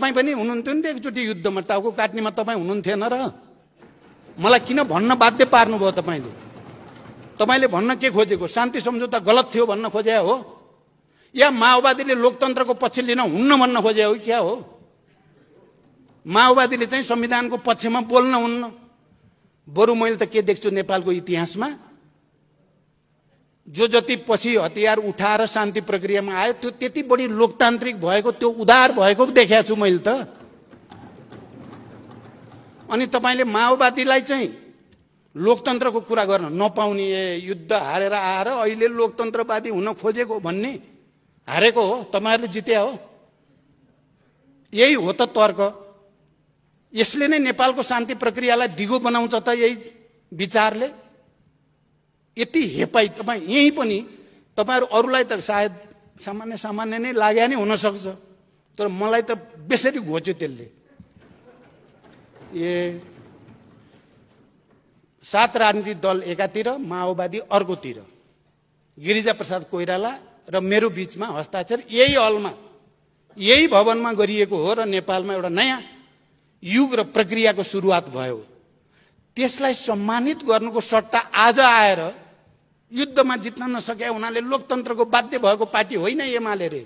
तपाईँ पनि हुनुहुन्थ्यो नि त एकचोटि युद्धमा टाउको काट्नेमा तपाईँ हुनुहुन्थेन र मलाई किन भन्न बाध्य पार्नुभयो तपाईँले तपाईँले भन्न के खोजेको शान्ति सम्झौता गलत थियो भन्न खोजे हो या माओवादीले लोकतन्त्रको पक्ष लिन हुन्न भन्न खोजे हो क्या हो माओवादीले चाहिँ संविधानको पक्षमा बोल्न हुन्न बरु मैले त के देख्छु नेपालको इतिहासमा जो जति पछि हतियार उठाएर शान्ति प्रक्रियामा आयो त्यो त्यति बढी लोकतान्त्रिक भएको त्यो उदार भएको देखाएको छु मैले त अनि तपाईँले माओवादीलाई चाहिँ लोकतन्त्रको कुरा गर्न नपाउने युद्ध हारेर आएर अहिले लोकतन्त्रवादी हुन खोजेको भन्ने हारेको हो तपाईँहरूले जित्या हो यही हो त तर्क यसले नै नेपालको शान्ति प्रक्रियालाई दिगो बनाउँछ त यही विचारले यति हेपाई तपाईँ यहीँ पनि तपाईँहरू अरूलाई त सायद सामान्य सामान्य नै लाग्या नै हुनसक्छ तर मलाई त बेसरी घोच्यो त्यसले ए सात राजनीतिक दल एकातिर माओवादी अर्कोतिर गिरिजाप्रसाद कोइराला र मेरो बिचमा हस्ताक्षर यही हलमा यही भवनमा गरिएको हो र नेपालमा एउटा नयाँ युग र प्रक्रियाको सुरुवात भयो त्यसलाई सम्मानित गर्नुको सट्टा आज आएर युद्धमा जित्न नसके हुनाले लोकतन्त्रको बाध्य भएको पार्टी होइन एमाले रे